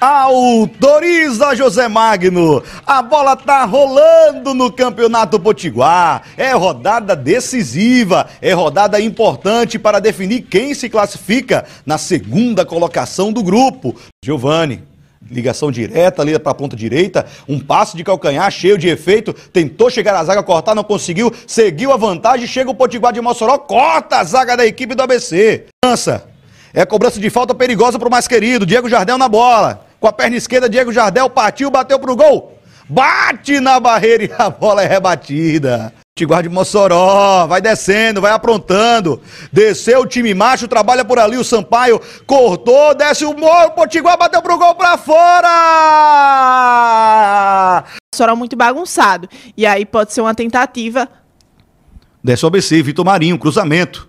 Autoriza José Magno. A bola tá rolando no Campeonato Potiguar. É rodada decisiva, é rodada importante para definir quem se classifica na segunda colocação do grupo. Giovani, ligação direta ali para a ponta direita, um passe de calcanhar cheio de efeito, tentou chegar à zaga, cortar, não conseguiu, seguiu a vantagem, chega o Potiguar de Mossoró, corta a zaga da equipe do ABC. Lança. É cobrança de falta perigosa para o mais querido, Diego Jardel na bola. Com a perna esquerda, Diego Jardel partiu, bateu pro gol. Bate na barreira e a bola é rebatida. Tiguar de Mossoró, vai descendo, vai aprontando. Desceu o time macho, trabalha por ali o Sampaio, cortou, desce o Moro, Potiguar bateu pro gol pra fora! Mossoró muito bagunçado. E aí pode ser uma tentativa. Desce o ABC, Vitor Marinho, cruzamento.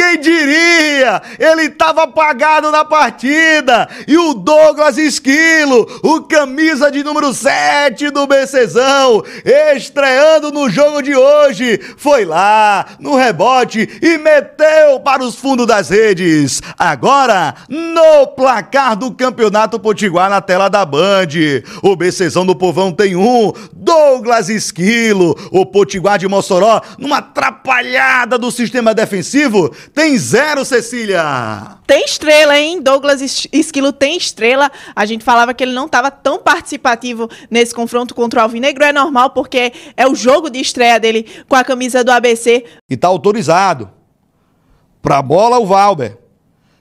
Quem diria? Ele estava apagado na partida. E o Douglas Esquilo, o camisa de número 7 do BCzão, estreando no jogo de hoje, foi lá no rebote e meteu para os fundos das redes. Agora, no placar do Campeonato Potiguar na tela da Band. O BCzão do Povão tem um, Douglas Esquilo, o Potiguar de Mossoró, numa atrapalhada do sistema defensivo, tem tem zero, Cecília! Tem estrela, hein? Douglas Esquilo tem estrela. A gente falava que ele não estava tão participativo nesse confronto contra o Alvinegro. É normal, porque é o jogo de estreia dele com a camisa do ABC. E tá autorizado. Pra bola, o Valber.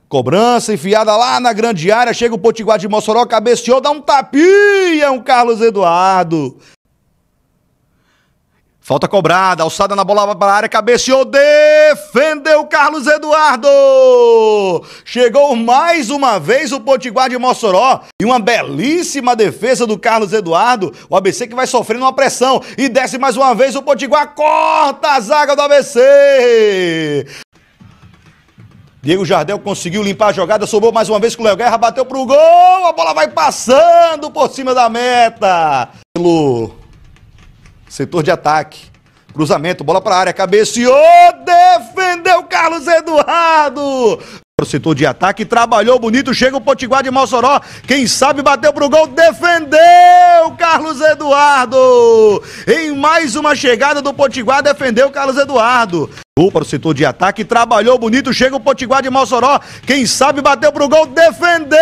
Cobrança enfiada lá na grande área. Chega o Potiguar de Mossoró, cabeceou, dá um tapinha, um Carlos Eduardo. Falta cobrada, alçada na bola para a área, cabeceou, defendeu Carlos Eduardo! Chegou mais uma vez o Potiguar de Mossoró e uma belíssima defesa do Carlos Eduardo. O ABC que vai sofrendo uma pressão e desce mais uma vez o Potiguar, corta a zaga do ABC! Diego Jardel conseguiu limpar a jogada, sobrou mais uma vez com o Léo Guerra, bateu o gol, a bola vai passando por cima da meta. Pelo setor de ataque. Cruzamento, bola para a área, cabeceou, defendeu Carlos Eduardo. Para o setor de ataque, trabalhou bonito, chega o Potiguar de Mossoró, quem sabe bateu pro gol, defendeu Carlos Eduardo. Em mais uma chegada do Potiguar, defendeu Carlos Eduardo para o setor de ataque, trabalhou bonito, chega o Potiguar de Mossoró, quem sabe bateu pro gol, defendeu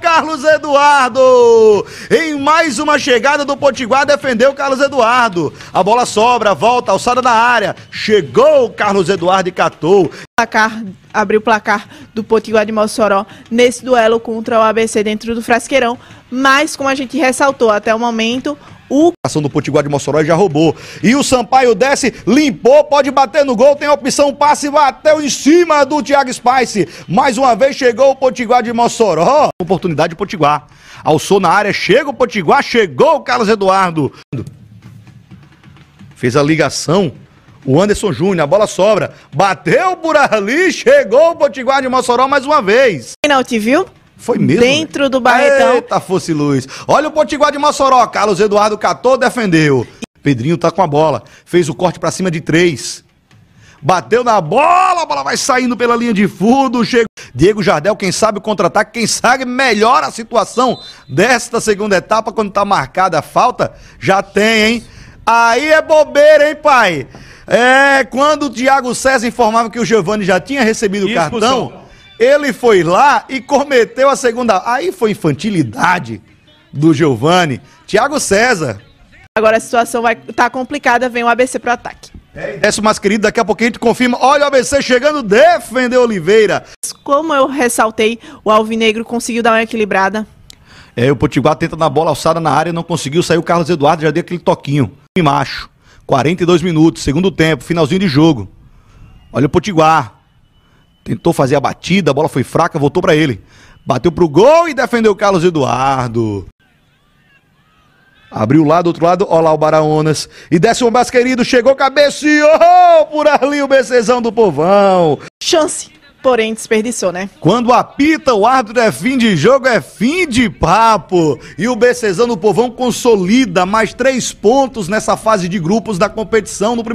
Carlos Eduardo. Em mais uma chegada do Potiguar, defendeu Carlos Eduardo. A bola sobra, volta, alçada na área. Chegou Carlos Eduardo e catou. Placar, abriu o placar do Potiguar de Mossoró nesse duelo contra o ABC dentro do Frasqueirão, mas como a gente ressaltou até o momento, o ação do Potiguar de Mossoró já roubou. E o Sampaio desce, limpou, pode bater no gol, tem a opção passe, bateu em cima do Thiago Spice. Mais uma vez chegou o Potiguar de Mossoró. Oportunidade do Potiguar. Alçou na área, chega o Potiguar, chegou o Carlos Eduardo. Fez a ligação. O Anderson Júnior, a bola sobra, bateu por ali, chegou o Potiguar de Mossoró mais uma vez. Penalti, viu? Foi mesmo? Dentro né? do Barretão. Eita, fosse luz. Olha o Potiguar de Mossoró. Carlos Eduardo Cator defendeu. E... Pedrinho tá com a bola. Fez o corte para cima de três. Bateu na bola, a bola vai saindo pela linha de fundo. Chega. Diego Jardel, quem sabe o contra-ataque, quem sabe melhora a situação desta segunda etapa. Quando tá marcada a falta, já tem, hein? Aí é bobeira, hein, pai? É, quando o Thiago César informava que o Giovani já tinha recebido o cartão. Ele foi lá e cometeu a segunda. Aí foi infantilidade do Giovani. Tiago César. Agora a situação vai tá complicada, vem o ABC pro ataque. É, desce mais querido, daqui a pouquinho a gente confirma. Olha o ABC chegando, defendeu Oliveira. Como eu ressaltei, o Alvinegro conseguiu dar uma equilibrada. É, o Potiguar tenta na bola alçada na área, não conseguiu, saiu o Carlos Eduardo, já deu aquele toquinho. E macho. 42 minutos, segundo tempo, finalzinho de jogo. Olha o Potiguar tentou fazer a batida, a bola foi fraca, voltou para ele. Bateu pro gol e defendeu o Carlos Eduardo. Abriu lá lado, outro lado, olha lá o Baraonas. E desce o mais querido, chegou, cabeceou por ali o BCzão do povão. Chance, porém desperdiçou, né? Quando apita, o árbitro é fim de jogo, é fim de papo. E o BCzão do povão consolida mais três pontos nessa fase de grupos da competição no primeiro.